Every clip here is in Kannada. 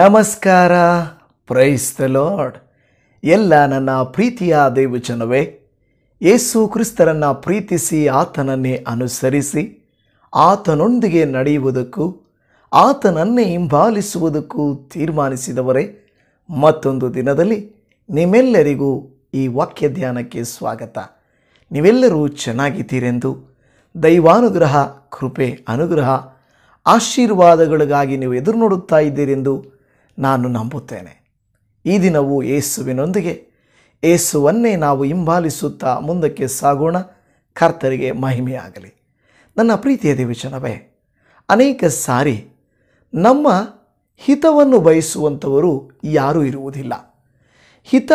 ನಮಸ್ಕಾರ ಪ್ರೈಸ್ ದ ಲಾರ್ಡ್ ಎಲ್ಲ ನನ್ನ ಪ್ರೀತಿಯ ದೇವಚನವೇ ಯೇಸು ಕ್ರಿಸ್ತರನ್ನು ಪ್ರೀತಿಸಿ ಆತನನ್ನೇ ಅನುಸರಿಸಿ ಆತನೊಂದಿಗೆ ನಡೆಯುವುದಕ್ಕೂ ಆತನನ್ನೇ ಹಿಂಬಾಲಿಸುವುದಕ್ಕೂ ತೀರ್ಮಾನಿಸಿದವರೇ ಮತ್ತೊಂದು ದಿನದಲ್ಲಿ ನಿಮ್ಮೆಲ್ಲರಿಗೂ ಈ ವಾಕ್ಯ ಧ್ಯಾನಕ್ಕೆ ಸ್ವಾಗತ ನೀವೆಲ್ಲರೂ ಚೆನ್ನಾಗಿದ್ದೀರೆಂದು ದೈವಾನುಗ್ರಹ ಕೃಪೆ ಅನುಗ್ರಹ ಆಶೀರ್ವಾದಗಳಿಗಾಗಿ ನೀವು ಎದುರು ನೋಡುತ್ತಾ ಇದ್ದೀರೆಂದು ನಾನು ನಂಬುತ್ತೇನೆ ಈ ದಿನವೂ ಏಸುವಿನೊಂದಿಗೆ ಏಸುವನ್ನೇ ನಾವು ಹಿಂಬಾಲಿಸುತ್ತಾ ಮುಂದಕ್ಕೆ ಸಾಗೋಣ ಕರ್ತರಿಗೆ ಮಹಿಮೆಯಾಗಲಿ ನನ್ನ ಪ್ರೀತಿಯ ದೇವಿಚನವೇ ಅನೇಕ ಸಾರಿ ನಮ್ಮ ಹಿತವನ್ನು ಬಯಸುವಂಥವರು ಯಾರೂ ಇರುವುದಿಲ್ಲ ಹಿತ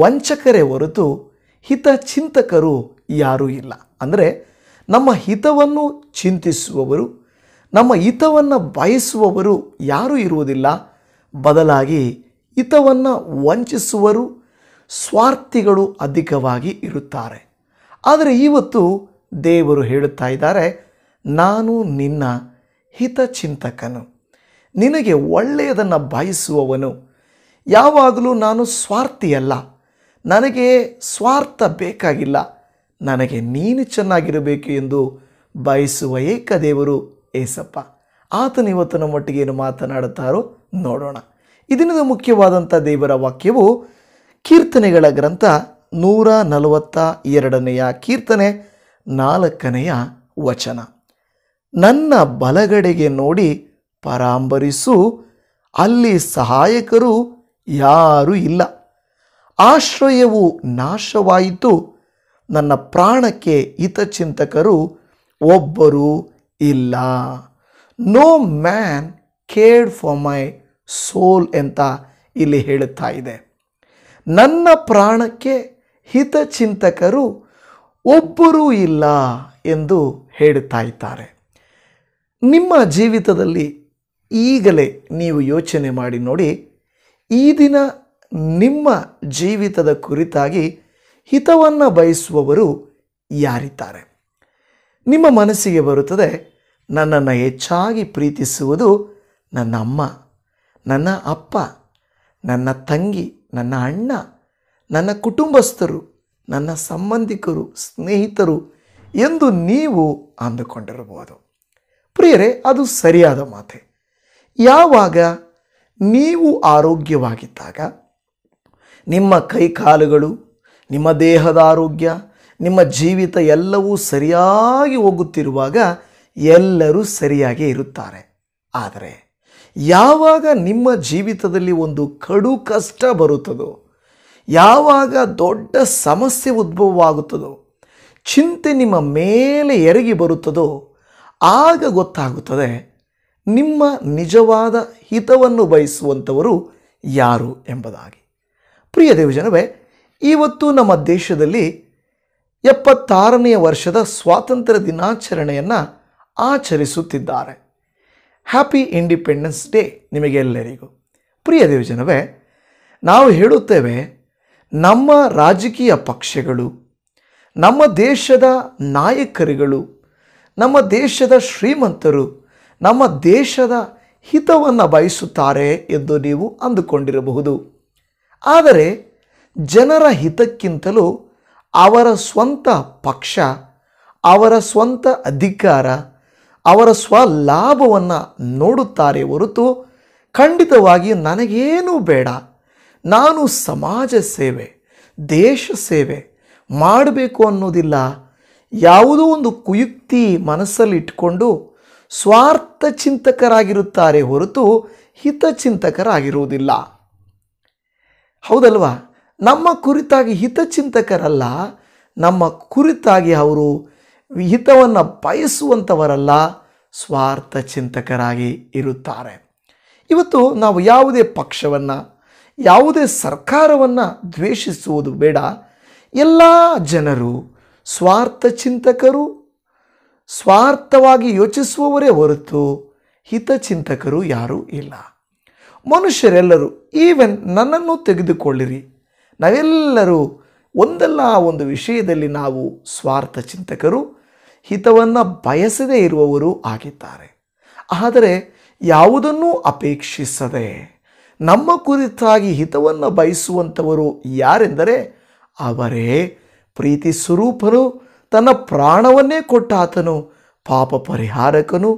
ವಂಚಕರೇ ಹೊರತು ಹಿತ ಚಿಂತಕರು ಯಾರೂ ಇಲ್ಲ ಅಂದರೆ ನಮ್ಮ ಹಿತವನ್ನು ಚಿಂತಿಸುವವರು ನಮ್ಮ ಹಿತವನ್ನು ಬಯಸುವವರು ಯಾರೂ ಇರುವುದಿಲ್ಲ ಬದಲಾಗಿ ಹಿತವನ್ನು ವಂಚಿಸುವರು ಸ್ವಾರ್ಥಿಗಳು ಅಧಿಕವಾಗಿ ಇರುತ್ತಾರೆ ಆದರೆ ಇವತ್ತು ದೇವರು ಹೇಳುತ್ತಾ ಇದ್ದಾರೆ ನಾನು ನಿನ್ನ ಹಿತಚಿಂತಕನು ನಿನಗೆ ಒಳ್ಳೆಯದನ್ನು ಬಯಸುವವನು ಯಾವಾಗಲೂ ನಾನು ಸ್ವಾರ್ಥಿಯಲ್ಲ ನನಗೆ ಸ್ವಾರ್ಥ ಬೇಕಾಗಿಲ್ಲ ನನಗೆ ನೀನು ಚೆನ್ನಾಗಿರಬೇಕು ಎಂದು ಬಯಸುವ ಏಕ ದೇವರು ಏಸಪ್ಪ ಆತನಿವತ್ತು ನಮ್ಮ ಮಟ್ಟಿಗೆ ಏನು ಮಾತನಾಡುತ್ತಾರೋ ನೋಡೋಣ ಇದರಿಂದ ಮುಖ್ಯವಾದಂಥ ದೇವರ ವಾಕ್ಯವು ಕೀರ್ತನೆಗಳ ಗ್ರಂಥ ನೂರ ನಲವತ್ತ ಎರಡನೆಯ ಕೀರ್ತನೆ ನಾಲ್ಕನೆಯ ವಚನ ನನ್ನ ಬಲಗಡೆಗೆ ನೋಡಿ ಪರಾಂಬರಿಸು ಅಲ್ಲಿ ಸಹಾಯಕರು ಯಾರೂ ಇಲ್ಲ ಆಶ್ರಯವು ನಾಶವಾಯಿತು ನನ್ನ ಪ್ರಾಣಕ್ಕೆ ಹಿತಚಿಂತಕರು ಒಬ್ಬರೂ ಇಲ್ಲ no man cared for my soul ಅಂತ ಇಲ್ಲಿ ಹೇಳುತ್ತಾ ಇದೆ ನನ್ನ ಪ್ರಾಣಕ್ಕೆ ಹಿತಚಿಂತಕರು ಒಬ್ಬರೂ ಇಲ್ಲ ಎಂದು ಹೇಳುತ್ತಾ ಇದ್ದಾರೆ ನಿಮ್ಮ ಜೀವಿತದಲ್ಲಿ ಈಗಲೇ ನೀವು ಯೋಚನೆ ಮಾಡಿ ನೋಡಿ ಈ ದಿನ ನಿಮ್ಮ ಜೀವಿತದ ಕುರಿತಾಗಿ ಹಿತವನ್ನು ಬಯಸುವವರು ಯಾರಿದ್ದಾರೆ ನಿಮ್ಮ ಮನಸ್ಸಿಗೆ ಬರುತ್ತದೆ ನನ್ನನ್ನು ಹೆಚ್ಚಾಗಿ ಪ್ರೀತಿಸುವುದು ನನ್ನ ಅಮ್ಮ ನನ್ನ ಅಪ್ಪ ನನ್ನ ತಂಗಿ ನನ್ನ ಅಣ್ಣ ನನ್ನ ಕುಟುಂಬಸ್ಥರು ನನ್ನ ಸಂಬಂಧಿಕರು ಸ್ನೇಹಿತರು ಎಂದು ನೀವು ಅಂದುಕೊಂಡಿರಬಹುದು ಪ್ರಿಯರೇ ಅದು ಸರಿಯಾದ ಮಾತೆ ಯಾವಾಗ ನೀವು ಆರೋಗ್ಯವಾಗಿದ್ದಾಗ ನಿಮ್ಮ ಕೈಕಾಲುಗಳು ನಿಮ್ಮ ದೇಹದ ಆರೋಗ್ಯ ನಿಮ್ಮ ಜೀವಿತ ಎಲ್ಲವೂ ಸರಿಯಾಗಿ ಹೋಗುತ್ತಿರುವಾಗ ಎಲ್ಲರೂ ಸರಿಯಾಗಿ ಇರುತ್ತಾರೆ ಆದರೆ ಯಾವಾಗ ನಿಮ್ಮ ಜೀವಿತದಲ್ಲಿ ಒಂದು ಕಡು ಕಷ್ಟ ಬರುತ್ತದೋ ಯಾವಾಗ ದೊಡ್ಡ ಸಮಸ್ಯೆ ಉದ್ಭವವಾಗುತ್ತದೋ ಚಿಂತೆ ನಿಮ್ಮ ಮೇಲೆ ಎರಗಿ ಬರುತ್ತದೋ ಆಗ ಗೊತ್ತಾಗುತ್ತದೆ ನಿಮ್ಮ ನಿಜವಾದ ಹಿತವನ್ನು ಬಯಸುವಂಥವರು ಯಾರು ಎಂಬುದಾಗಿ ಪ್ರಿಯ ದೇವಜನವೇ ಇವತ್ತು ನಮ್ಮ ದೇಶದಲ್ಲಿ ಎಪ್ಪತ್ತಾರನೆಯ ವರ್ಷದ ಸ್ವಾತಂತ್ರ್ಯ ದಿನಾಚರಣೆಯನ್ನು ಆಚರಿಸುತ್ತಿದ್ದಾರೆ ಹ್ಯಾಪಿ ಇಂಡಿಪೆಂಡೆನ್ಸ್ ಡೇ ನಿಮಗೆಲ್ಲರಿಗೂ ಪ್ರಿಯ ದೇವಜನವೇ ನಾವು ಹೇಳುತ್ತೇವೆ ನಮ್ಮ ರಾಜಕೀಯ ಪಕ್ಷಗಳು ನಮ್ಮ ದೇಶದ ನಾಯಕರುಗಳು ನಮ್ಮ ದೇಶದ ಶ್ರೀಮಂತರು ನಮ್ಮ ದೇಶದ ಹಿತವನ್ನು ಬಯಸುತ್ತಾರೆ ಎಂದು ನೀವು ಅಂದುಕೊಂಡಿರಬಹುದು ಆದರೆ ಜನರ ಹಿತಕ್ಕಿಂತಲೂ ಅವರ ಸ್ವಂತ ಪಕ್ಷ ಅವರ ಸ್ವಂತ ಅಧಿಕಾರ ಅವರ ಸ್ವಲಾಭವನ್ನು ನೋಡುತ್ತಾರೆ ಹೊರತು ಖಂಡಿತವಾಗಿ ನನಗೇನೂ ಬೇಡ ನಾನು ಸಮಾಜ ಸೇವೆ ದೇಶ ಸೇವೆ ಮಾಡಬೇಕು ಅನ್ನೋದಿಲ್ಲ ಯಾವುದೋ ಒಂದು ಕುಯುಕ್ತಿ ಮನಸ್ಸಲ್ಲಿಟ್ಟುಕೊಂಡು ಸ್ವಾರ್ಥ ಚಿಂತಕರಾಗಿರುತ್ತಾರೆ ಹೊರತು ಹಿತಚಿಂತಕರಾಗಿರುವುದಿಲ್ಲ ಹೌದಲ್ವಾ ನಮ್ಮ ಕುರಿತಾಗಿ ಹಿತಚಿಂತಕರಲ್ಲ ನಮ್ಮ ಕುರಿತಾಗಿ ಅವರು ಹಿತವನ್ನು ಬಯಸುವಂಥವರಲ್ಲ ಸ್ವಾರ್ಥ ಚಿಂತಕರಾಗಿ ಇರುತ್ತಾರೆ ಇವತ್ತು ನಾವು ಯಾವುದೇ ಪಕ್ಷವನ್ನು ಯಾವುದೇ ಸರ್ಕಾರವನ್ನು ದ್ವೇಷಿಸುವುದು ಬೇಡ ಎಲ್ಲ ಜನರು ಸ್ವಾರ್ಥ ಚಿಂತಕರು ಸ್ವಾರ್ಥವಾಗಿ ಯೋಚಿಸುವವರೇ ಹೊರತು ಹಿತಚಿಂತಕರು ಯಾರೂ ಇಲ್ಲ ಮನುಷ್ಯರೆಲ್ಲರೂ ಈವನ್ ನನ್ನನ್ನು ತೆಗೆದುಕೊಳ್ಳಿರಿ ನಾವೆಲ್ಲರೂ ಒಂದಲ್ಲ ಒಂದು ವಿಷಯದಲ್ಲಿ ನಾವು ಸ್ವಾರ್ಥ ಚಿಂತಕರು ಹಿತವನ್ನು ಬಯಸದೇ ಇರುವವರು ಆಗಿದ್ದಾರೆ ಆದರೆ ಯಾವುದನ್ನೂ ಅಪೇಕ್ಷಿಸದೆ ನಮ್ಮ ಕುರಿತಾಗಿ ಹಿತವನ್ನು ಬಯಸುವಂಥವರು ಯಾರೆಂದರೆ ಅವರೇ ಪ್ರೀತಿ ಸ್ವರೂಪನು ತನ್ನ ಪ್ರಾಣವನ್ನೇ ಕೊಟ್ಟಾತನು ಪಾಪ ಪರಿಹಾರಕನು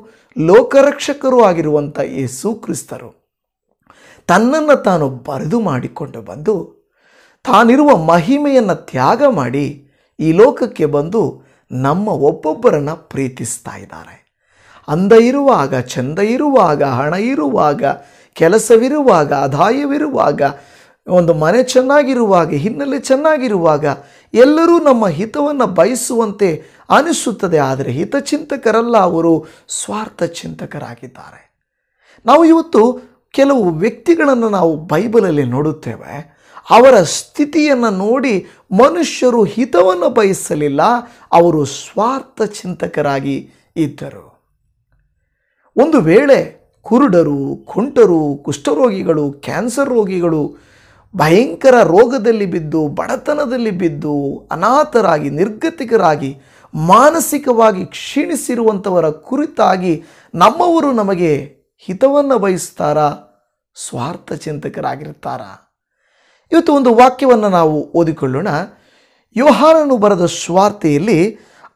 ಲೋಕರಕ್ಷಕರು ಆಗಿರುವಂಥ ಯೇಸು ಕ್ರಿಸ್ತರು ತನ್ನನ್ನು ತಾನು ಬರೆದು ಮಾಡಿಕೊಂಡು ಬಂದು ತಾನಿರುವ ಮಹಿಮೆಯನ್ನು ತ್ಯಾಗ ಮಾಡಿ ಈ ಲೋಕಕ್ಕೆ ಬಂದು ನಮ್ಮ ಒಬ್ಬೊಬ್ಬರನ್ನು ಪ್ರೀತಿಸ್ತಾ ಇದ್ದಾರೆ ಅಂದ ಇರುವಾಗ ಚಂದ ಇರುವಾಗ ಹಣ ಇರುವಾಗ ಕೆಲಸವಿರುವಾಗ ಆದಾಯವಿರುವಾಗ ಒಂದು ಮನೆ ಚೆನ್ನಾಗಿರುವಾಗ ಹಿನ್ನೆಲೆ ಚೆನ್ನಾಗಿರುವಾಗ ಎಲ್ಲರೂ ನಮ್ಮ ಹಿತವನ್ನು ಬಯಸುವಂತೆ ಅನಿಸುತ್ತದೆ ಆದರೆ ಹಿತಚಿಂತಕರಲ್ಲ ಅವರು ಸ್ವಾರ್ಥ ಚಿಂತಕರಾಗಿದ್ದಾರೆ ನಾವು ಇವತ್ತು ಕೆಲವು ವ್ಯಕ್ತಿಗಳನ್ನು ನಾವು ಬೈಬಲಲ್ಲಿ ನೋಡುತ್ತೇವೆ ಅವರ ಸ್ಥಿತಿಯನ್ನು ನೋಡಿ ಮನುಷ್ಯರು ಹಿತವನ್ನು ಬಯಸಲಿಲ್ಲ ಅವರು ಸ್ವಾರ್ಥ ಚಿಂತಕರಾಗಿ ಇದ್ದರು ಒಂದು ವೇಳೆ ಕುರುಡರು ಕುಂಟರು ಕುಷ್ಠರೋಗಿಗಳು ಕ್ಯಾನ್ಸರ್ ರೋಗಿಗಳು ಭಯಂಕರ ರೋಗದಲ್ಲಿ ಬಿದ್ದು ಬಡತನದಲ್ಲಿ ಬಿದ್ದು ಅನಾಥರಾಗಿ ನಿರ್ಗತಿಕರಾಗಿ ಮಾನಸಿಕವಾಗಿ ಕ್ಷೀಣಿಸಿರುವಂಥವರ ಕುರಿತಾಗಿ ನಮ್ಮವರು ನಮಗೆ ಹಿತವನ್ನು ಬಯಸ್ತಾರ ಸ್ವಾರ್ಥ ಚಿಂತಕರಾಗಿರ್ತಾರ ಇವತ್ತು ಒಂದು ವಾಕ್ಯವನ್ನು ನಾವು ಓದಿಕೊಳ್ಳೋಣ ಯೋಹಾನನು ಬರೆದ ಸ್ವಾರ್ಥೆಯಲ್ಲಿ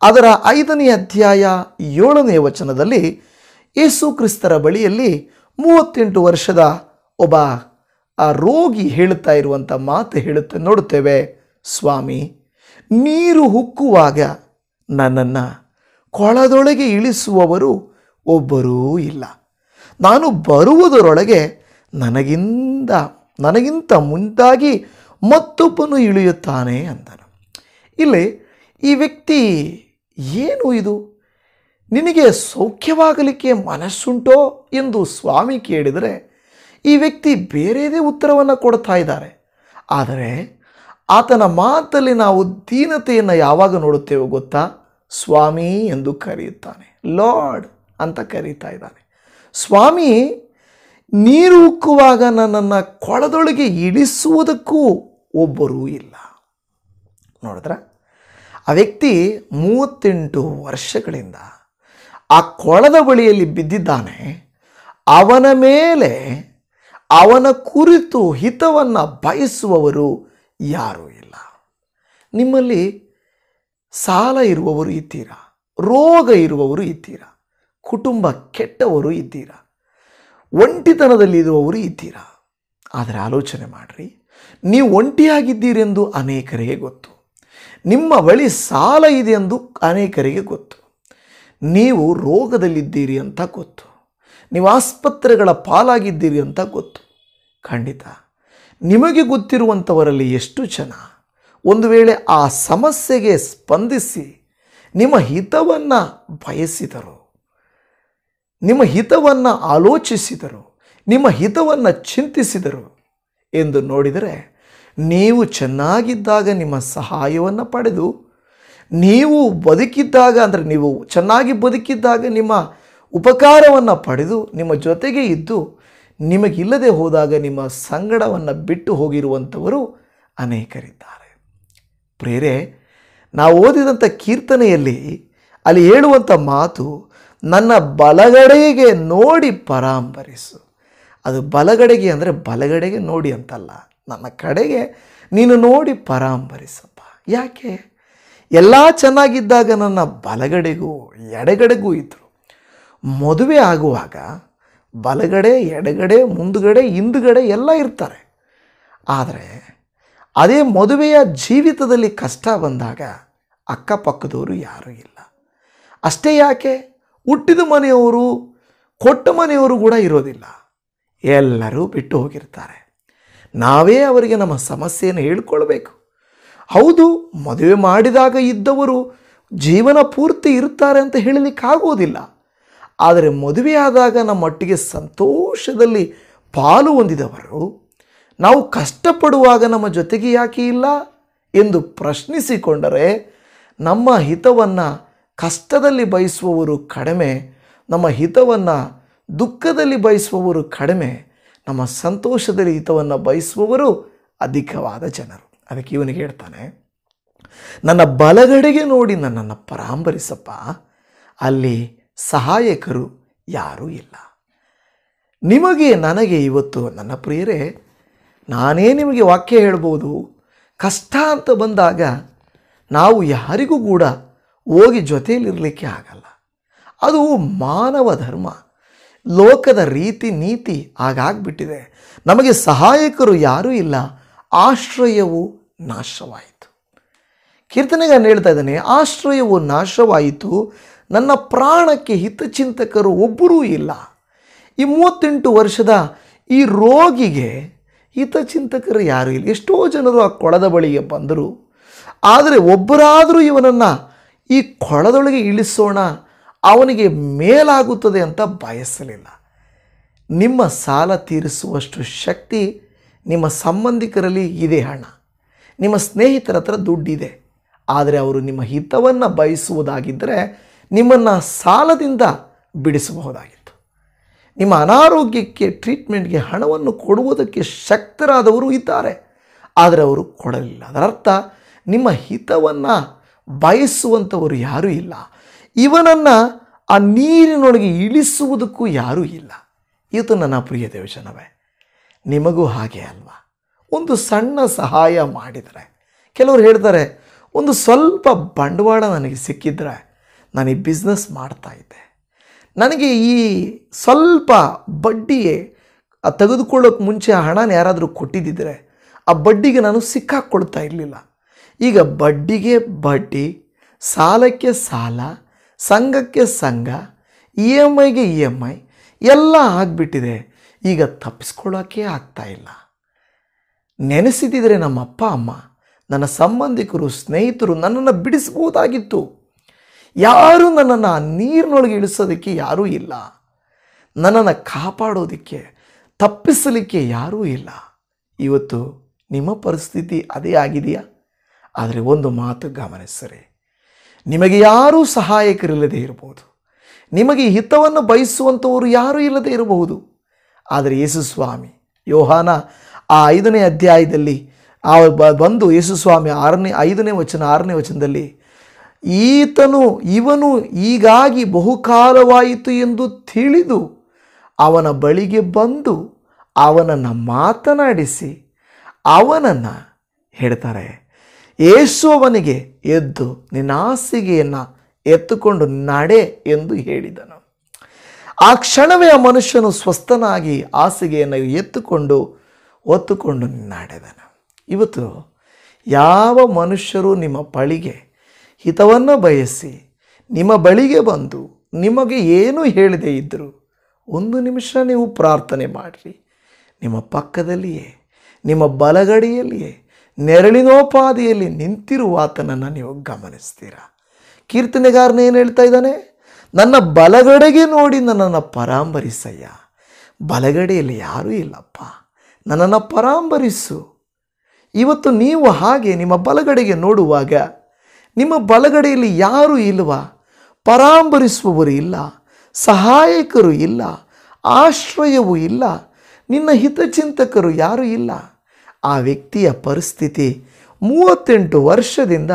ಅದರ ಐದನೇ ಅಧ್ಯಾಯ ಏಳನೇ ವಚನದಲ್ಲಿ ಯೇಸು ಕ್ರಿಸ್ತರ ಬಳಿಯಲ್ಲಿ ಮೂವತ್ತೆಂಟು ವರ್ಷದ ಒಬ್ಬ ಆ ರೋಗಿ ಹೇಳುತ್ತಾ ಇರುವಂಥ ಮಾತು ಹೇಳುತ್ತೆ ನೋಡುತ್ತೇವೆ ಸ್ವಾಮಿ ನೀರು ಹುಕ್ಕುವಾಗ ನನ್ನನ್ನು ಕೊಳದೊಳಗೆ ಇಳಿಸುವವರು ಒಬ್ಬರೂ ಇಲ್ಲ ನಾನು ಬರುವುದರೊಳಗೆ ನನಗಿಂದ ನನಗಿಂತ ಮುಂದಾಗಿ ಮತ್ತೊಬ್ಬನು ಇಳಿಯುತ್ತಾನೆ ಅಂದನು ಇಲ್ಲಿ ಈ ವ್ಯಕ್ತಿ ಏನು ಇದು ನಿನಗೆ ಸೌಖ್ಯವಾಗಲಿಕ್ಕೆ ಮನಸ್ಸುಂಟೋ ಎಂದು ಸ್ವಾಮಿ ಕೇಳಿದರೆ ಈ ವ್ಯಕ್ತಿ ಬೇರೆದೇ ಉತ್ತರವನ್ನು ಕೊಡ್ತಾ ಇದ್ದಾರೆ ಆದರೆ ಆತನ ಮಾತಲ್ಲಿ ನಾವು ದೀನತೆಯನ್ನು ಯಾವಾಗ ನೋಡುತ್ತೇವೆ ಗೊತ್ತಾ ಸ್ವಾಮಿ ಎಂದು ಕರೆಯುತ್ತಾನೆ ಲಾರ್ಡ್ ಅಂತ ಕರೀತಾ ಇದ್ದಾನೆ ಸ್ವಾಮಿ ನೀರು ಉಕ್ಕುವಾಗ ನನ್ನನ್ನು ಕೊಳದೊಳಗೆ ಇಳಿಸುವುದಕ್ಕೂ ಒಬ್ಬರೂ ಇಲ್ಲ ನೋಡಿದ್ರ ಆ ವ್ಯಕ್ತಿ ಮೂವತ್ತೆಂಟು ವರ್ಷಗಳಿಂದ ಆ ಕೊಳದ ಬಳಿಯಲ್ಲಿ ಬಿದ್ದಿದ್ದಾನೆ ಅವನ ಮೇಲೆ ಅವನ ಕುರಿತು ಹಿತವನ್ನು ಬಯಸುವವರು ಯಾರೂ ಇಲ್ಲ ನಿಮ್ಮಲ್ಲಿ ಸಾಲ ಇರುವವರು ಇದ್ದೀರಾ ರೋಗ ಇರುವವರು ಇದ್ದೀರಾ ಕುಟುಂಬ ಕೆಟ್ಟವರು ಇದ್ದೀರಾ ಒಂಟಿತನದಲ್ಲಿ ಇರುವವರು ಇದ್ದೀರಾ ಆದರೆ ಆಲೋಚನೆ ಮಾಡಿರಿ ನೀವು ಒಂಟಿಯಾಗಿದ್ದೀರೆಂದು ಅನೇಕರಿಗೆ ಗೊತ್ತು ನಿಮ್ಮ ಬಳಿ ಸಾಲ ಇದೆ ಎಂದು ಅನೇಕರಿಗೆ ಗೊತ್ತು ನೀವು ರೋಗದಲ್ಲಿದ್ದೀರಿ ಅಂತ ಗೊತ್ತು ನೀವು ಆಸ್ಪತ್ರೆಗಳ ಪಾಲಾಗಿದ್ದೀರಿ ಅಂತ ಗೊತ್ತು ಖಂಡಿತ ನಿಮಗೆ ಗೊತ್ತಿರುವಂಥವರಲ್ಲಿ ಎಷ್ಟು ಜನ ಒಂದು ವೇಳೆ ಆ ಸಮಸ್ಯೆಗೆ ಸ್ಪಂದಿಸಿ ನಿಮ್ಮ ಹಿತವನ್ನು ಬಯಸಿದರು ನಿಮ್ಮ ಹಿತವನ್ನು ಆಲೋಚಿಸಿದರು ನಿಮ್ಮ ಹಿತವನ್ನು ಚಿಂತಿಸಿದರು ಎಂದು ನೋಡಿದರೆ ನೀವು ಚೆನ್ನಾಗಿದ್ದಾಗ ನಿಮ್ಮ ಸಹಾಯವನ್ನು ಪಡೆದು ನೀವು ಬದುಕಿದ್ದಾಗ ಅಂದರೆ ನೀವು ಚೆನ್ನಾಗಿ ಬದುಕಿದ್ದಾಗ ನಿಮ್ಮ ಉಪಕಾರವನ್ನು ಪಡೆದು ನಿಮ್ಮ ಜೊತೆಗೆ ಇದ್ದು ನಿಮಗಿಲ್ಲದೆ ಹೋದಾಗ ನಿಮ್ಮ ಸಂಗಡವನ್ನು ಬಿಟ್ಟು ಹೋಗಿರುವಂಥವರು ಅನೇಕರಿದ್ದಾರೆ ಪ್ರೇರೆ ನಾವು ಓದಿದಂಥ ಕೀರ್ತನೆಯಲ್ಲಿ ಅಲ್ಲಿ ಹೇಳುವಂಥ ಮಾತು ನನ್ನ ಬಲಗಡೆಗೆ ನೋಡಿ ಪರಾಂಬರಿಸು ಅದು ಬಲಗಡೆಗೆ ಅಂದರೆ ಬಲಗಡೆಗೆ ನೋಡಿ ಅಂತಲ್ಲ ನನ್ನ ಕಡೆಗೆ ನೀನು ನೋಡಿ ಪರಾಂಬರಿಸಪ್ಪ ಯಾಕೆ ಎಲ್ಲ ಚೆನ್ನಾಗಿದ್ದಾಗ ನನ್ನ ಬಲಗಡೆಗೂ ಎಡಗಡೆಗೂ ಇದ್ದರು ಮದುವೆ ಆಗುವಾಗ ಬಲಗಡೆ ಎಡಗಡೆ ಮುಂದುಗಡೆ ಹಿಂದುಗಡೆ ಎಲ್ಲ ಇರ್ತಾರೆ ಆದರೆ ಅದೇ ಮದುವೆಯ ಜೀವಿತದಲ್ಲಿ ಕಷ್ಟ ಬಂದಾಗ ಅಕ್ಕಪಕ್ಕದವರು ಯಾರೂ ಇಲ್ಲ ಅಷ್ಟೇ ಯಾಕೆ ಹುಟ್ಟಿದ ಮನೆಯವರು ಕೊಟ್ಟ ಮನೆಯವರು ಕೂಡ ಇರೋದಿಲ್ಲ ಎಲ್ಲರೂ ಬಿಟ್ಟು ಹೋಗಿರ್ತಾರೆ ನಾವೇ ಅವರಿಗೆ ನಮ್ಮ ಸಮಸ್ಯೆಯನ್ನು ಹೇಳ್ಕೊಳ್ಬೇಕು ಹೌದು ಮದುವೆ ಮಾಡಿದಾಗ ಇದ್ದವರು ಜೀವನ ಪೂರ್ತಿ ಇರ್ತಾರೆ ಅಂತ ಹೇಳಲಿಕ್ಕಾಗೋದಿಲ್ಲ ಆದರೆ ಮದುವೆಯಾದಾಗ ನಮ್ಮೊಟ್ಟಿಗೆ ಸಂತೋಷದಲ್ಲಿ ಪಾಲು ಹೊಂದಿದವರು ನಾವು ಕಷ್ಟಪಡುವಾಗ ನಮ್ಮ ಜೊತೆಗೆ ಯಾಕೆ ಇಲ್ಲ ಎಂದು ಪ್ರಶ್ನಿಸಿಕೊಂಡರೆ ನಮ್ಮ ಹಿತವನ್ನು ಕಷ್ಟದಲ್ಲಿ ಬಯಸುವವರು ಕಡಿಮೆ ನಮ್ಮ ಹಿತವನ್ನು ದುಃಖದಲ್ಲಿ ಬಯಸುವವರು ಕಡಿಮೆ ನಮ್ಮ ಸಂತೋಷದಲ್ಲಿ ಹಿತವನ್ನು ಬಯಸುವವರು ಅಧಿಕವಾದ ಜನರು ಅದಕ್ಕೆ ಇವನಿಗೆ ಹೇಳ್ತಾನೆ ನನ್ನ ಬಲಗಡೆಗೆ ನೋಡಿ ನನ್ನನ್ನು ಪರಾಂಬರಿಸಪ್ಪ ಅಲ್ಲಿ ಸಹಾಯಕರು ಯಾರೂ ಇಲ್ಲ ನಿಮಗೆ ನನಗೆ ಇವತ್ತು ನನ್ನ ಪ್ರಿಯರೇ ನಾನೇ ನಿಮಗೆ ವಾಕ್ಯ ಹೇಳ್ಬೋದು ಕಷ್ಟ ಅಂತ ಬಂದಾಗ ನಾವು ಯಾರಿಗೂ ಕೂಡ ಹೋಗಿ ಜೊತೆಯಲ್ಲಿರಲಿಕ್ಕೆ ಆಗಲ್ಲ ಅದು ಮಾನವ ಧರ್ಮ ಲೋಕದ ರೀತಿ ನೀತಿ ಹಾಗಾಗ್ಬಿಟ್ಟಿದೆ ನಮಗೆ ಸಹಾಯಕರು ಯಾರೂ ಇಲ್ಲ ಆಶ್ರಯವು ನಾಶವಾಯಿತು ಕೀರ್ತನೆಗಾರನು ಹೇಳ್ತಾ ಇದ್ದಾನೆ ಆಶ್ರಯವು ನಾಶವಾಯಿತು ನನ್ನ ಪ್ರಾಣಕ್ಕೆ ಹಿತಚಿಂತಕರು ಒಬ್ಬರೂ ಇಲ್ಲ ಈ ಮೂವತ್ತೆಂಟು ವರ್ಷದ ಈ ರೋಗಿಗೆ ಹಿತಚಿಂತಕರು ಯಾರೂ ಇಲ್ಲ ಎಷ್ಟೋ ಜನರು ಆ ಕೊಳದ ಬಳಿಗೆ ಬಂದರು ಆದರೆ ಒಬ್ಬರಾದರೂ ಇವನನ್ನು ಈ ಕೊಳದೊಳಗೆ ಇಳಿಸೋಣ ಅವನಿಗೆ ಮೇಲಾಗುತ್ತದೆ ಅಂತ ಬಯಸಲಿಲ್ಲ ನಿಮ್ಮ ಸಾಲ ತೀರಿಸುವಷ್ಟು ಶಕ್ತಿ ನಿಮ್ಮ ಸಂಬಂಧಿಕರಲ್ಲಿ ಇದೆ ಹಣ ನಿಮ್ಮ ಸ್ನೇಹಿತರ ಹತ್ರ ದುಡ್ಡಿದೆ ಆದರೆ ಅವರು ನಿಮ್ಮ ಹಿತವನ್ನು ಬಯಸುವುದಾಗಿದ್ದರೆ ನಿಮ್ಮನ್ನು ಸಾಲದಿಂದ ಬಿಡಿಸಬಹುದಾಗಿತ್ತು ನಿಮ್ಮ ಅನಾರೋಗ್ಯಕ್ಕೆ ಟ್ರೀಟ್ಮೆಂಟ್ಗೆ ಹಣವನ್ನು ಕೊಡುವುದಕ್ಕೆ ಶಕ್ತರಾದವರು ಇದ್ದಾರೆ ಆದರೆ ಅವರು ಕೊಡಲಿಲ್ಲ ಅದರರ್ಥ ನಿಮ್ಮ ಹಿತವನ್ನು ಬಯಸುವಂಥವರು ಯಾರೂ ಇಲ್ಲ ಇವನನ್ನು ಆ ನೀರಿನೊಳಗೆ ಇಳಿಸುವುದಕ್ಕೂ ಯಾರೂ ಇಲ್ಲ ಇದು ನನ್ನ ಪ್ರಿಯ ದೇವಜನವೇ ನಿಮಗೂ ಹಾಗೆ ಅಲ್ವಾ ಒಂದು ಸಣ್ಣ ಸಹಾಯ ಮಾಡಿದರೆ ಕೆಲವರು ಹೇಳ್ತಾರೆ ಒಂದು ಸ್ವಲ್ಪ ಬಂಡವಾಳ ನನಗೆ ಸಿಕ್ಕಿದ್ರೆ ನಾನು ಈ ಬಿಸ್ನೆಸ್ ಇದ್ದೆ ನನಗೆ ಈ ಸ್ವಲ್ಪ ಬಡ್ಡಿಯೇ ತೆಗೆದುಕೊಳ್ಳೋಕೆ ಮುಂಚೆ ಆ ಹಣನ ಯಾರಾದರೂ ಕೊಟ್ಟಿದ್ದರೆ ಆ ಬಡ್ಡಿಗೆ ನಾನು ಸಿಕ್ಕಾಕ್ಕೊಳ್ತಾ ಇರಲಿಲ್ಲ ಈಗ ಬಡ್ಡಿಗೆ ಬಡ್ಡಿ ಸಾಲಕ್ಕೆ ಸಾಲ ಸಂಘಕ್ಕೆ ಸಂಘ ಇ ಎಮ್ ಐಗೆ ಇ ಎಮ್ ಐ ಎಲ್ಲ ಆಗಿಬಿಟ್ಟಿದೆ ಈಗ ತಪ್ಪಿಸ್ಕೊಳ್ಳೋಕೆ ಆಗ್ತಾಯಿಲ್ಲ ನೆನೆಸಿದಿದ್ರೆ ನಮ್ಮ ಅಪ್ಪ ಅಮ್ಮ ನನ್ನ ಸಂಬಂಧಿಕರು ಸ್ನೇಹಿತರು ನನ್ನನ್ನು ಬಿಡಿಸ್ಬೋದಾಗಿತ್ತು ಯಾರೂ ನನ್ನನ್ನು ನೀರಿನೊಳಗೆ ಇಳಿಸೋದಕ್ಕೆ ಯಾರೂ ಇಲ್ಲ ನನ್ನನ್ನು ಕಾಪಾಡೋದಕ್ಕೆ ತಪ್ಪಿಸಲಿಕ್ಕೆ ಯಾರೂ ಇಲ್ಲ ಇವತ್ತು ನಿಮ್ಮ ಪರಿಸ್ಥಿತಿ ಅದೇ ಆಗಿದೆಯಾ ಆದರೆ ಒಂದು ಮಾತು ಗಮನಿಸಿರಿ ನಿಮಗೆ ಯಾರೂ ಸಹಾಯಕರಿಲ್ಲದೆ ಇರಬಹುದು ನಿಮಗೆ ಹಿತವನ್ನು ಬಯಸುವಂಥವರು ಯಾರೂ ಇಲ್ಲದೆ ಇರಬಹುದು ಆದರೆ ಯೇಸುಸ್ವಾಮಿ ಯೋಹಾನ ಆ ಐದನೇ ಅಧ್ಯಾಯದಲ್ಲಿ ಆ ಬಂದು ಯೇಸುಸ್ವಾಮಿ ಆರನೇ ಐದನೇ ವಚನ ಆರನೇ ವಚನದಲ್ಲಿ ಈತನು ಇವನು ಈಗಾಗಿ ಬಹುಕಾಲವಾಯಿತು ಎಂದು ತಿಳಿದು ಅವನ ಬಳಿಗೆ ಬಂದು ಅವನನ್ನು ಮಾತನಾಡಿಸಿ ಅವನನ್ನು ಹೇಳ್ತಾರೆ ಯೇಸುವನಿಗೆ ಎದ್ದು ಹಾಸಿಗೆಯನ್ನು ಎತ್ತುಕೊಂಡು ನಡೆ ಎಂದು ಹೇಳಿದನು ಆ ಕ್ಷಣವೇ ಆ ಮನುಷ್ಯನು ಸ್ವಸ್ಥನಾಗಿ ಹಾಸಿಗೆಯನ್ನು ಎತ್ತುಕೊಂಡು ಒತ್ತುಕೊಂಡು ನಡೆದನು ಇವತ್ತು ಯಾವ ಮನುಷ್ಯರು ನಿಮ್ಮ ಬಳಿಗೆ ಹಿತವನ್ನು ಬಯಸಿ ನಿಮ್ಮ ಬಳಿಗೆ ಬಂದು ನಿಮಗೆ ಏನು ಹೇಳದೇ ಇದ್ದರು ಒಂದು ನಿಮಿಷ ನೀವು ಪ್ರಾರ್ಥನೆ ಮಾಡಿರಿ ನಿಮ್ಮ ಪಕ್ಕದಲ್ಲಿಯೇ ನಿಮ್ಮ ಬಲಗಡೆಯಲ್ಲಿಯೇ ನೆರಳಿನೋಪಾದಿಯಲ್ಲಿ ನಿಂತಿರುವ ಆತನನ್ನು ನೀವು ಗಮನಿಸ್ತೀರ ಕೀರ್ತನೆಗಾರನ ಏನು ಹೇಳ್ತಾ ಇದ್ದಾನೆ ನನ್ನ ಬಲಗಡೆಗೆ ನೋಡಿ ನನ್ನನ್ನು ಪರಾಂಬರಿಸಯ್ಯ ಬಲಗಡೆಯಲ್ಲಿ ಯಾರೂ ಇಲ್ಲಪ್ಪ ನನ್ನನ್ನು ಪರಾಂಬರಿಸು ಇವತ್ತು ನೀವು ಹಾಗೆ ನಿಮ್ಮ ಬಲಗಡೆಗೆ ನೋಡುವಾಗ ನಿಮ್ಮ ಬಲಗಡೆಯಲ್ಲಿ ಯಾರೂ ಇಲ್ವಾ ಪರಾಂಬರಿಸುವವರು ಇಲ್ಲ ಸಹಾಯಕರು ಇಲ್ಲ ಆಶ್ರಯವೂ ಇಲ್ಲ ನಿನ್ನ ಹಿತಚಿಂತಕರು ಯಾರೂ ಇಲ್ಲ ಆ ವ್ಯಕ್ತಿಯ ಪರಿಸ್ಥಿತಿ ಮೂವತ್ತೆಂಟು ವರ್ಷದಿಂದ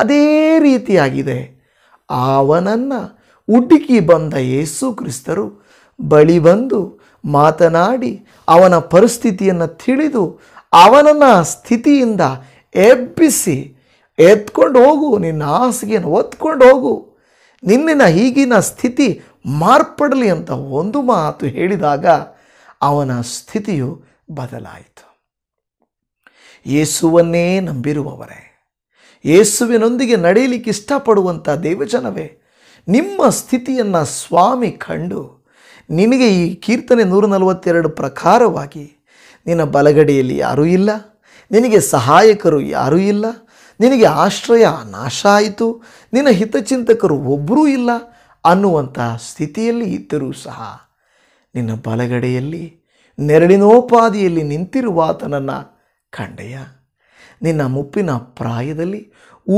ಅದೇ ರೀತಿಯಾಗಿದೆ ಅವನನ್ನು ಹುಡುಕಿ ಬಂದ ಯೇಸು ಕ್ರಿಸ್ತರು ಬಳಿ ಬಂದು ಮಾತನಾಡಿ ಅವನ ಪರಿಸ್ಥಿತಿಯನ್ನು ತಿಳಿದು ಅವನನ್ನ ಸ್ಥಿತಿಯಿಂದ ಎಬ್ಬಿಸಿ ಎತ್ಕೊಂಡು ಹೋಗು ನಿನ್ನ ಹಾಸಿಗೆಯನ್ನು ಒತ್ಕೊಂಡು ಹೋಗು ನಿನ್ನ ಈಗಿನ ಸ್ಥಿತಿ ಮಾರ್ಪಡಲಿ ಅಂತ ಒಂದು ಮಾತು ಹೇಳಿದಾಗ ಅವನ ಸ್ಥಿತಿಯು ಬದಲಾಯಿತು ಯೇಸುವನ್ನೇ ನಂಬಿರುವವರೇ ಯೇಸುವಿನೊಂದಿಗೆ ನಡೆಯಲಿಕ್ಕೆ ಇಷ್ಟಪಡುವಂಥ ದೇವಜನವೇ ನಿಮ್ಮ ಸ್ಥಿತಿಯನ್ನು ಸ್ವಾಮಿ ಕಂಡು ನಿನಗೆ ಈ ಕೀರ್ತನೆ ನೂರ ನಲವತ್ತೆರಡು ಪ್ರಕಾರವಾಗಿ ನಿನ್ನ ಬಲಗಡೆಯಲ್ಲಿ ಯಾರೂ ಇಲ್ಲ ನಿನಗೆ ಸಹಾಯಕರು ಯಾರೂ ಇಲ್ಲ ನಿನಗೆ ಆಶ್ರಯ ನಾಶ ಆಯಿತು ನಿನ್ನ ಹಿತಚಿಂತಕರು ಒಬ್ಬರೂ ಇಲ್ಲ ಅನ್ನುವಂಥ ಸ್ಥಿತಿಯಲ್ಲಿ ಇದ್ದರೂ ಸಹ ನಿನ್ನ ಬಲಗಡೆಯಲ್ಲಿ ನೆರಳಿನೋಪಾದಿಯಲ್ಲಿ ನಿಂತಿರುವ ಆತನನ್ನು ಕಂಡಯ್ಯ ನಿನ್ನ ಮುಪ್ಪಿನ ಪ್ರಾಯದಲ್ಲಿ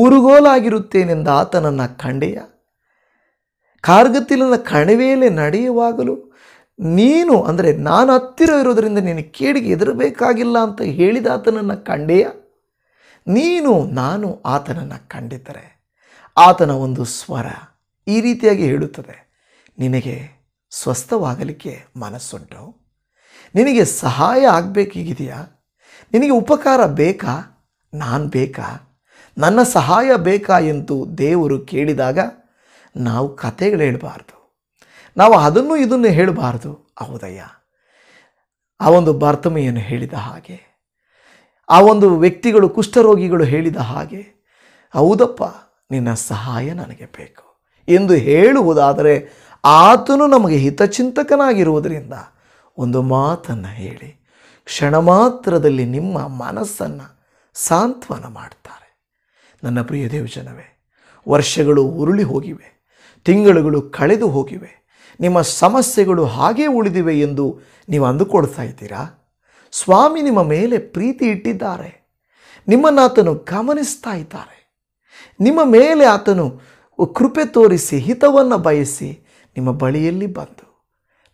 ಊರುಗೋಲಾಗಿರುತ್ತೇನೆಂದ ಆತನನ್ನು ಕಂಡೆಯ ಕಾರ್ಗತಿಲದ ಕಣಿವೆಯಲ್ಲಿ ನಡೆಯುವಾಗಲೂ ನೀನು ಅಂದರೆ ನಾನು ಹತ್ತಿರ ಇರೋದರಿಂದ ನೀನು ಕೇಡಿಗೆ ಎದುರಬೇಕಾಗಿಲ್ಲ ಅಂತ ಹೇಳಿದ ಆತನನ್ನು ಕಂಡೆಯ ನೀನು ನಾನು ಆತನನ್ನು ಕಂಡಿದ್ದರೆ ಆತನ ಒಂದು ಸ್ವರ ಈ ರೀತಿಯಾಗಿ ಹೇಳುತ್ತದೆ ನಿನಗೆ ಸ್ವಸ್ಥವಾಗಲಿಕ್ಕೆ ಮನಸ್ಸುಂಟು ನಿನಗೆ ಸಹಾಯ ಆಗಬೇಕೀಗಿದೆಯಾ ನಿನಗೆ ಉಪಕಾರ ಬೇಕಾ ನಾನು ಬೇಕಾ ನನ್ನ ಸಹಾಯ ಬೇಕಾ ಎಂದು ದೇವರು ಕೇಳಿದಾಗ ನಾವು ಕತೆಗಳು ಹೇಳಬಾರ್ದು ನಾವು ಅದನ್ನು ಇದನ್ನು ಹೇಳಬಾರ್ದು ಹೌದಯ್ಯ ಆ ಒಂದು ಭರ್ತಮೆಯನ್ನು ಹೇಳಿದ ಹಾಗೆ ಆ ಒಂದು ವ್ಯಕ್ತಿಗಳು ಕುಷ್ಠರೋಗಿಗಳು ಹೇಳಿದ ಹಾಗೆ ಹೌದಪ್ಪ ನಿನ್ನ ಸಹಾಯ ನನಗೆ ಬೇಕು ಎಂದು ಹೇಳುವುದಾದರೆ ಆತನು ನಮಗೆ ಹಿತಚಿಂತಕನಾಗಿರುವುದರಿಂದ ಒಂದು ಮಾತನ್ನು ಹೇಳಿ ಕ್ಷಣ ಮಾತ್ರದಲ್ಲಿ ನಿಮ್ಮ ಮನಸ್ಸನ್ನು ಸಾಂತ್ವನ ಮಾಡ್ತಾರೆ ನನ್ನ ಪ್ರಿಯ ದೇವಜನವೇ ವರ್ಷಗಳು ಉರುಳಿ ಹೋಗಿವೆ ತಿಂಗಳುಗಳು ಕಳೆದು ಹೋಗಿವೆ ನಿಮ್ಮ ಸಮಸ್ಯೆಗಳು ಹಾಗೇ ಉಳಿದಿವೆ ಎಂದು ನೀವು ಅಂದುಕೊಡ್ತಾ ಇದ್ದೀರಾ ಸ್ವಾಮಿ ನಿಮ್ಮ ಮೇಲೆ ಪ್ರೀತಿ ಇಟ್ಟಿದ್ದಾರೆ ನಿಮ್ಮನ್ನು ಆತನು ಗಮನಿಸ್ತಾ ಇದ್ದಾರೆ ನಿಮ್ಮ ಮೇಲೆ ಆತನು ಕೃಪೆ ತೋರಿಸಿ ಹಿತವನ್ನು ಬಯಸಿ ನಿಮ್ಮ ಬಳಿಯಲ್ಲಿ ಬಂದು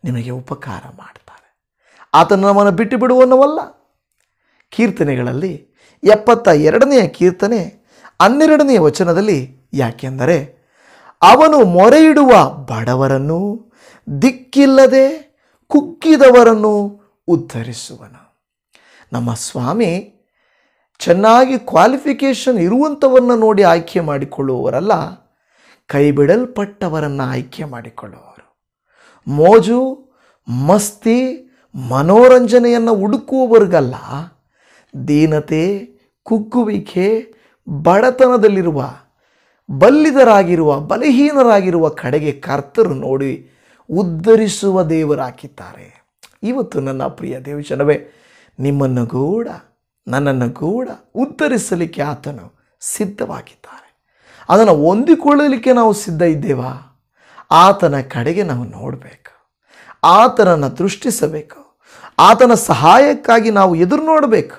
ನಿಮಗೆ ಉಪಕಾರ ಮಾಡಿ ಆತನು ನಮ್ಮನ್ನು ಬಿಟ್ಟು ಬಿಡುವನ್ನವಲ್ಲ ಕೀರ್ತನೆಗಳಲ್ಲಿ ಎಪ್ಪತ್ತ ಎರಡನೆಯ ಕೀರ್ತನೆ ಹನ್ನೆರಡನೆಯ ವಚನದಲ್ಲಿ ಯಾಕೆಂದರೆ ಅವನು ಮೊರೆಯಿಡುವ ಬಡವರನ್ನು ದಿಕ್ಕಿಲ್ಲದೆ ಕುಕ್ಕಿದವರನ್ನು ಉದ್ಧರಿಸುವನು ನಮ್ಮ ಸ್ವಾಮಿ ಚೆನ್ನಾಗಿ ಕ್ವಾಲಿಫಿಕೇಷನ್ ಇರುವಂಥವನ್ನು ನೋಡಿ ಆಯ್ಕೆ ಮಾಡಿಕೊಳ್ಳುವವರಲ್ಲ ಕೈಬಿಡಲ್ಪಟ್ಟವರನ್ನು ಆಯ್ಕೆ ಮಾಡಿಕೊಳ್ಳುವವರು ಮೋಜು ಮಸ್ತಿ ಮನೋರಂಜನೆಯನ್ನು ಹುಡುಕುವವರಿಗಲ್ಲ ದೀನತೆ ಕುಗ್ಗುವಿಕೆ ಬಡತನದಲ್ಲಿರುವ ಬಲ್ಲಿದರಾಗಿರುವ ಬಲಹೀನರಾಗಿರುವ ಕಡೆಗೆ ಕರ್ತರು ನೋಡಿ ಉದ್ಧರಿಸುವ ದೇವರಾಕಿದ್ದಾರೆ ಇವತ್ತು ನನ್ನ ಪ್ರಿಯ ದೇವಜನವೇ ನಿಮ್ಮನ್ನು ಕೂಡ ನನ್ನನ್ನು ಕೂಡ ಉದ್ಧರಿಸಲಿಕ್ಕೆ ಆತನು ಸಿದ್ಧವಾಗಿದ್ದಾರೆ ಅದನ್ನು ಹೊಂದಿಕೊಳ್ಳಲಿಕ್ಕೆ ನಾವು ಸಿದ್ಧ ಇದ್ದೇವಾ ಆತನ ಕಡೆಗೆ ನಾವು ನೋಡಬೇಕು ಆತನನ್ನು ದೃಷ್ಟಿಸಬೇಕು ಆತನ ಸಹಾಯಕ್ಕಾಗಿ ನಾವು ಎದುರು ನೋಡಬೇಕು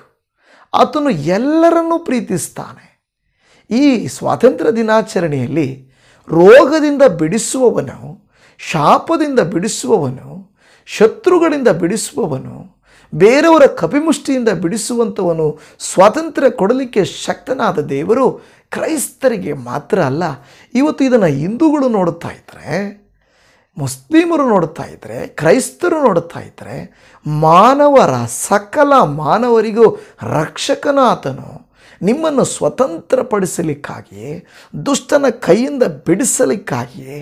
ಆತನು ಎಲ್ಲರನ್ನೂ ಪ್ರೀತಿಸ್ತಾನೆ ಈ ಸ್ವಾತಂತ್ರ್ಯ ದಿನಾಚರಣೆಯಲ್ಲಿ ರೋಗದಿಂದ ಬಿಡಿಸುವವನು ಶಾಪದಿಂದ ಬಿಡಿಸುವವನು ಶತ್ರುಗಳಿಂದ ಬಿಡಿಸುವವನು ಬೇರೆಯವರ ಕಪಿಮುಷ್ಟಿಯಿಂದ ಬಿಡಿಸುವಂಥವನು ಸ್ವಾತಂತ್ರ್ಯ ಕೊಡಲಿಕ್ಕೆ ಶಕ್ತನಾದ ದೇವರು ಕ್ರೈಸ್ತರಿಗೆ ಮಾತ್ರ ಅಲ್ಲ ಇವತ್ತು ಇದನ್ನು ಹಿಂದೂಗಳು ನೋಡುತ್ತಾ ಇದ್ದರೆ ಮುಸ್ಲಿಮರು ನೋಡ್ತಾ ಇದ್ದರೆ ಕ್ರೈಸ್ತರು ನೋಡ್ತಾ ಇದ್ದರೆ ಮಾನವರ ಸಕಲ ಮಾನವರಿಗೂ ರಕ್ಷಕನಾತನು ನಿಮ್ಮನ್ನು ಸ್ವತಂತ್ರಪಡಿಸಲಿಕ್ಕಾಗಿಯೇ ದುಷ್ಟನ ಕೈಯಿಂದ ಬಿಡಿಸಲಿಕ್ಕಾಗಿಯೇ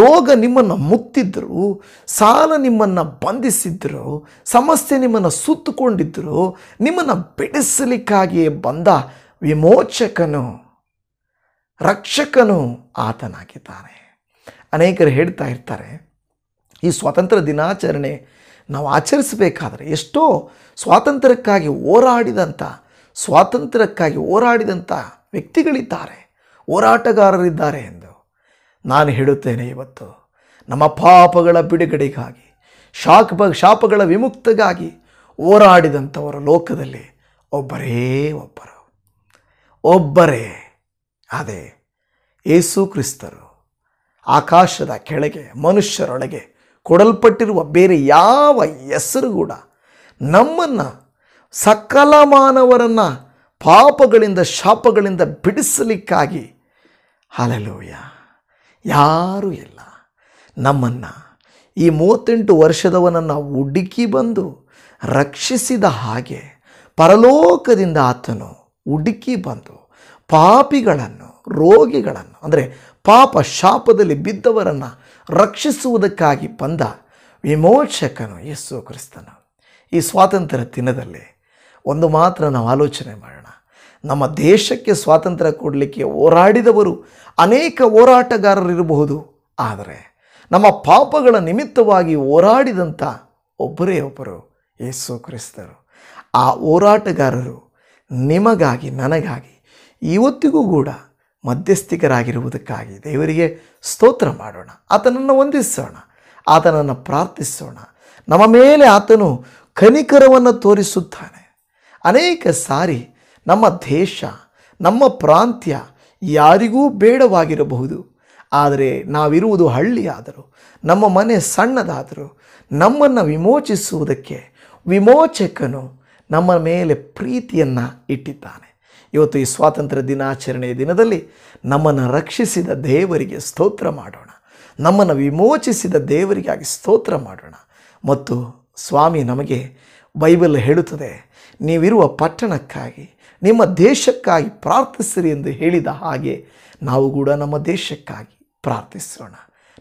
ರೋಗ ನಿಮ್ಮನ್ನು ಮುತ್ತಿದ್ದರು ಸಾಲ ನಿಮ್ಮನ್ನು ಬಂಧಿಸಿದ್ದರು ಸಮಸ್ಯೆ ನಿಮ್ಮನ್ನು ಸುತ್ತುಕೊಂಡಿದ್ದರು ನಿಮ್ಮನ್ನು ಬಿಡಿಸಲಿಕ್ಕಾಗಿಯೇ ಬಂದ ವಿಮೋಚಕನು ರಕ್ಷಕನು ಆತನಾಗಿದ್ದಾನೆ ಅನೇಕರು ಹೇಳ್ತಾ ಇರ್ತಾರೆ ಈ ಸ್ವಾತಂತ್ರ್ಯ ದಿನಾಚರಣೆ ನಾವು ಆಚರಿಸಬೇಕಾದ್ರೆ ಎಷ್ಟೋ ಸ್ವಾತಂತ್ರ್ಯಕ್ಕಾಗಿ ಹೋರಾಡಿದಂಥ ಸ್ವಾತಂತ್ರ್ಯಕ್ಕಾಗಿ ಹೋರಾಡಿದಂಥ ವ್ಯಕ್ತಿಗಳಿದ್ದಾರೆ ಹೋರಾಟಗಾರರಿದ್ದಾರೆ ಎಂದು ನಾನು ಹೇಳುತ್ತೇನೆ ಇವತ್ತು ನಮ್ಮ ಪಾಪಗಳ ಬಿಡುಗಡೆಗಾಗಿ ಶಾಕ್ ಶಾಪಗಳ ವಿಮುಕ್ತಗಾಗಿ ಹೋರಾಡಿದಂಥವರ ಲೋಕದಲ್ಲಿ ಒಬ್ಬರೇ ಒಬ್ಬರು ಒಬ್ಬರೇ ಅದೇ ಏಸು ಕ್ರಿಸ್ತರು ಆಕಾಶದ ಕೆಳಗೆ ಮನುಷ್ಯರೊಳಗೆ ಕೊಡಲ್ಪಟ್ಟಿರುವ ಬೇರೆ ಯಾವ ಹೆಸರು ಕೂಡ ನಮ್ಮನ್ನು ಸಕಲ ಮಾನವರನ್ನು ಪಾಪಗಳಿಂದ ಶಾಪಗಳಿಂದ ಬಿಡಿಸಲಿಕ್ಕಾಗಿ ಹಲಲೋಯ ಯಾರೂ ಇಲ್ಲ ನಮ್ಮನ್ನು ಈ ಮೂವತ್ತೆಂಟು ವರ್ಷದವನನ್ನು ಹುಡುಕಿ ಬಂದು ರಕ್ಷಿಸಿದ ಹಾಗೆ ಪರಲೋಕದಿಂದ ಆತನು ಹುಡುಕಿ ಬಂದು ಪಾಪಿಗಳನ್ನು ರೋಗಿಗಳನ್ನು ಅಂದರೆ ಪಾಪ ಶಾಪದಲ್ಲಿ ಬಿದ್ದವರನ್ನು ರಕ್ಷಿಸುವುದಕ್ಕಾಗಿ ಬಂದ ವಿಮೋಚಕನು ಯೇಸು ಕ್ರಿಸ್ತನು ಈ ಸ್ವಾತಂತ್ರ್ಯ ದಿನದಲ್ಲಿ ಒಂದು ಮಾತ್ರ ನಾವು ಆಲೋಚನೆ ಮಾಡೋಣ ನಮ್ಮ ದೇಶಕ್ಕೆ ಸ್ವಾತಂತ್ರ್ಯ ಕೊಡಲಿಕ್ಕೆ ಹೋರಾಡಿದವರು ಅನೇಕ ಹೋರಾಟಗಾರರಿರಬಹುದು ಆದರೆ ನಮ್ಮ ಪಾಪಗಳ ನಿಮಿತ್ತವಾಗಿ ಹೋರಾಡಿದಂಥ ಒಬ್ಬರೇ ಒಬ್ಬರು ಯೇಸು ಕ್ರಿಸ್ತರು ಆ ಹೋರಾಟಗಾರರು ನಿಮಗಾಗಿ ನನಗಾಗಿ ಇವತ್ತಿಗೂ ಕೂಡ ಮಧ್ಯಸ್ಥಿಕರಾಗಿರುವುದಕ್ಕಾಗಿ ದೇವರಿಗೆ ಸ್ತೋತ್ರ ಮಾಡೋಣ ಆತನನ್ನು ವಂದಿಸೋಣ ಆತನನ್ನು ಪ್ರಾರ್ಥಿಸೋಣ ನಮ್ಮ ಮೇಲೆ ಆತನು ಕನಿಕರವನ್ನು ತೋರಿಸುತ್ತಾನೆ ಅನೇಕ ಸಾರಿ ನಮ್ಮ ದೇಶ ನಮ್ಮ ಪ್ರಾಂತ್ಯ ಯಾರಿಗೂ ಬೇಡವಾಗಿರಬಹುದು ಆದರೆ ನಾವಿರುವುದು ಹಳ್ಳಿಯಾದರೂ ನಮ್ಮ ಮನೆ ಸಣ್ಣದಾದರೂ ನಮ್ಮನ್ನು ವಿಮೋಚಿಸುವುದಕ್ಕೆ ವಿಮೋಚಕನು ನಮ್ಮ ಮೇಲೆ ಪ್ರೀತಿಯನ್ನು ಇಟ್ಟಿದ್ದಾನೆ ಇವತ್ತು ಈ ಸ್ವಾತಂತ್ರ್ಯ ದಿನಾಚರಣೆಯ ದಿನದಲ್ಲಿ ನಮ್ಮನ್ನು ರಕ್ಷಿಸಿದ ದೇವರಿಗೆ ಸ್ತೋತ್ರ ಮಾಡೋಣ ನಮ್ಮನ್ನು ವಿಮೋಚಿಸಿದ ದೇವರಿಗಾಗಿ ಸ್ತೋತ್ರ ಮಾಡೋಣ ಮತ್ತು ಸ್ವಾಮಿ ನಮಗೆ ಬೈಬಲ್ ಹೇಳುತ್ತದೆ ನೀವಿರುವ ಪಟ್ಟಣಕ್ಕಾಗಿ ನಿಮ್ಮ ದೇಶಕ್ಕಾಗಿ ಪ್ರಾರ್ಥಿಸಿರಿ ಎಂದು ಹೇಳಿದ ಹಾಗೆ ನಾವು ಕೂಡ ನಮ್ಮ ದೇಶಕ್ಕಾಗಿ ಪ್ರಾರ್ಥಿಸೋಣ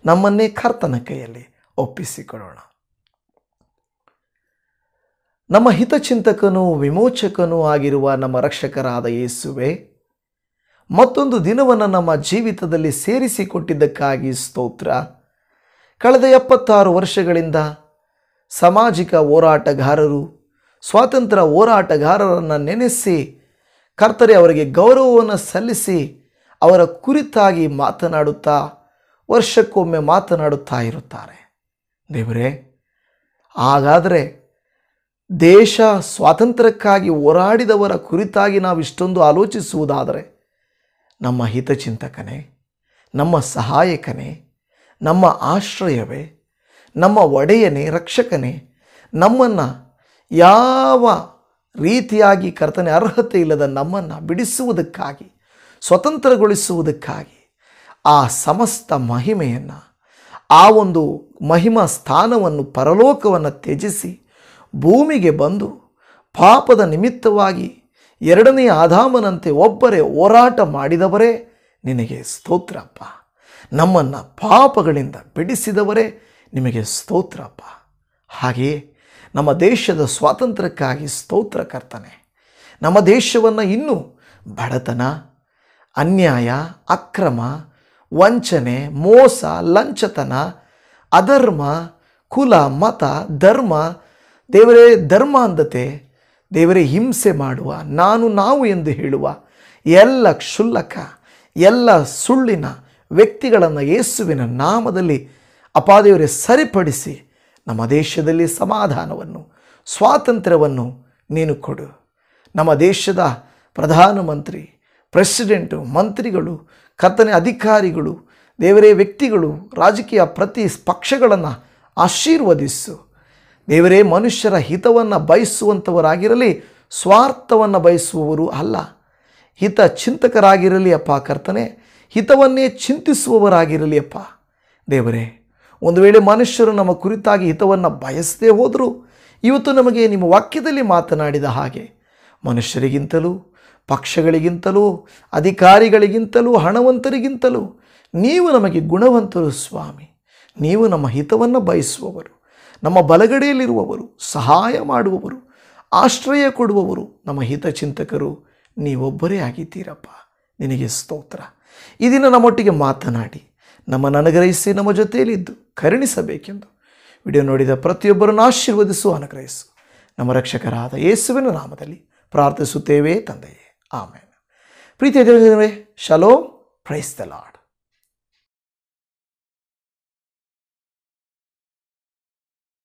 ನಮ್ಮನ್ನೇ ಕರ್ತನ ಕೈಯಲ್ಲಿ ಒಪ್ಪಿಸಿಕೊಡೋಣ ನಮ್ಮ ಹಿತಚಿಂತಕನೂ ವಿಮೋಚಕನೂ ಆಗಿರುವ ನಮ್ಮ ರಕ್ಷಕರಾದ ಯೇಸುವೆ ಮತ್ತೊಂದು ದಿನವನ್ನು ನಮ್ಮ ಜೀವಿತದಲ್ಲಿ ಸೇರಿಸಿಕೊಟ್ಟಿದ್ದಕ್ಕಾಗಿ ಸ್ತೋತ್ರ ಕಳೆದ ಎಪ್ಪತ್ತಾರು ವರ್ಷಗಳಿಂದ ಸಾಮಾಜಿಕ ಹೋರಾಟಗಾರರು ಸ್ವಾತಂತ್ರ್ಯ ಹೋರಾಟಗಾರರನ್ನು ನೆನೆಸಿ ಕರ್ತರೆ ಅವರಿಗೆ ಗೌರವವನ್ನು ಸಲ್ಲಿಸಿ ಅವರ ಕುರಿತಾಗಿ ಮಾತನಾಡುತ್ತಾ ವರ್ಷಕ್ಕೊಮ್ಮೆ ಮಾತನಾಡುತ್ತಾ ಇರುತ್ತಾರೆ ದೇವರೇ ಹಾಗಾದರೆ ದೇಶ ಸ್ವಾತಂತ್ರ್ಯಕ್ಕಾಗಿ ಹೋರಾಡಿದವರ ಕುರಿತಾಗಿ ನಾವು ಇಷ್ಟೊಂದು ಆಲೋಚಿಸುವುದಾದರೆ ನಮ್ಮ ಹಿತಚಿಂತಕನೇ ನಮ್ಮ ಸಹಾಯಕನೇ ನಮ್ಮ ಆಶ್ರಯವೇ ನಮ್ಮ ಒಡೆಯನೇ ರಕ್ಷಕನೇ ನಮ್ಮನ್ನು ಯಾವ ರೀತಿಯಾಗಿ ಕರ್ತನೆ ಅರ್ಹತೆ ಇಲ್ಲದ ನಮ್ಮನ್ನು ಬಿಡಿಸುವುದಕ್ಕಾಗಿ ಸ್ವತಂತ್ರಗೊಳಿಸುವುದಕ್ಕಾಗಿ ಆ ಸಮಸ್ತ ಮಹಿಮೆಯನ್ನು ಆ ಒಂದು ಮಹಿಮಾ ಸ್ಥಾನವನ್ನು ಪರಲೋಕವನ್ನು ತ್ಯಜಿಸಿ ಭೂಮಿಗೆ ಬಂದು ಪಾಪದ ನಿಮಿತ್ತವಾಗಿ ಎರಡನೇ ಆಧಾಮನಂತೆ ಒಬ್ಬರೇ ಹೋರಾಟ ಮಾಡಿದವರೇ ನಿನಗೆ ಸ್ತೋತ್ರಪ್ಪ ನಮ್ಮನ್ನು ಪಾಪಗಳಿಂದ ಬಿಡಿಸಿದವರೇ ನಿಮಗೆ ಸ್ತೋತ್ರಪ್ಪ ಹಾಗೆಯೇ ನಮ್ಮ ದೇಶದ ಸ್ವಾತಂತ್ರ್ಯಕ್ಕಾಗಿ ಸ್ತೋತ್ರ ಕರ್ತನೆ ನಮ್ಮ ದೇಶವನ್ನು ಇನ್ನೂ ಬಡತನ ಅನ್ಯಾಯ ಅಕ್ರಮ ವಂಚನೆ ಮೋಸ ಲಂಚತನ ಅಧರ್ಮ ಕುಲ ಮತ ಧರ್ಮ ದೇವರೇ ಧರ್ಮಾಂಧತೆ ದೇವರೇ ಹಿಂಸೆ ಮಾಡುವ ನಾನು ನಾವು ಎಂದು ಹೇಳುವ ಎಲ್ಲ ಕ್ಷುಲ್ಲಕ ಎಲ್ಲ ಸುಳ್ಳಿನ ವ್ಯಕ್ತಿಗಳನ್ನು ಯೇಸುವಿನ ನಾಮದಲ್ಲಿ ಅಪಾದೇವರೇ ಸರಿಪಡಿಸಿ ನಮ್ಮ ದೇಶದಲ್ಲಿ ಸಮಾಧಾನವನ್ನು ಸ್ವಾತಂತ್ರ್ಯವನ್ನು ನೀನು ಕೊಡು ನಮ್ಮ ದೇಶದ ಪ್ರಧಾನಮಂತ್ರಿ ಪ್ರೆಸಿಡೆಂಟು ಮಂತ್ರಿಗಳು ಕಥನೆ ಅಧಿಕಾರಿಗಳು ದೇವರೇ ವ್ಯಕ್ತಿಗಳು ರಾಜಕೀಯ ಪ್ರತಿ ಪಕ್ಷಗಳನ್ನು ಆಶೀರ್ವದಿಸು ದೇವರೇ ಮನುಷ್ಯರ ಹಿತವನ್ನು ಬಯಸುವಂಥವರಾಗಿರಲಿ ಸ್ವಾರ್ಥವನ್ನು ಬಯಸುವವರು ಅಲ್ಲ ಹಿತ ಚಿಂತಕರಾಗಿರಲಿ ಅಪ್ಪ ಕರ್ತನೆ ಹಿತವನ್ನೇ ಚಿಂತಿಸುವವರಾಗಿರಲಿ ಅಪ್ಪ ದೇವರೇ ಒಂದು ವೇಳೆ ಮನುಷ್ಯರು ನಮ್ಮ ಕುರಿತಾಗಿ ಹಿತವನ್ನು ಬಯಸದೇ ಹೋದರು ಇವತ್ತು ನಮಗೆ ನಿಮ್ಮ ವಾಕ್ಯದಲ್ಲಿ ಮಾತನಾಡಿದ ಹಾಗೆ ಮನುಷ್ಯರಿಗಿಂತಲೂ ಪಕ್ಷಗಳಿಗಿಂತಲೂ ಅಧಿಕಾರಿಗಳಿಗಿಂತಲೂ ಹಣವಂತರಿಗಿಂತಲೂ ನೀವು ನಮಗೆ ಗುಣವಂತರು ಸ್ವಾಮಿ ನೀವು ನಮ್ಮ ಹಿತವನ್ನು ಬಯಸುವವರು ನಮ್ಮ ಬಲಗಡೆಯಲ್ಲಿರುವವರು ಸಹಾಯ ಮಾಡುವವರು ಆಶ್ರಯ ಕೊಡುವವರು ನಮ್ಮ ಹಿತಚಿಂತಕರು ನೀವೊಬ್ಬರೇ ಆಗಿದ್ದೀರಪ್ಪ ನಿನಗೆ ಸ್ತೋತ್ರ ಈ ದಿನ ನಮ್ಮೊಟ್ಟಿಗೆ ಮಾತನಾಡಿ ನಮ್ಮ ಅನುಗ್ರಹಿಸಿ ನಮ್ಮ ಜೊತೆಯಲ್ಲಿದ್ದು ಕರುಣಿಸಬೇಕೆಂದು ವಿಡಿಯೋ ನೋಡಿದ ಪ್ರತಿಯೊಬ್ಬರನ್ನು ಆಶೀರ್ವದಿಸು ಅನುಗ್ರಹಿಸು ನಮ್ಮ ರಕ್ಷಕರಾದ ಯೇಸುವಿನ ನಾಮದಲ್ಲಿ ಪ್ರಾರ್ಥಿಸುತ್ತೇವೆ ತಂದೆಯೇ ಆಮೇಲೆ ಪ್ರೀತಿಯ ದೇವರೇ ಶಲೋ ಪ್ರೈಸ್ತಲಾಡ್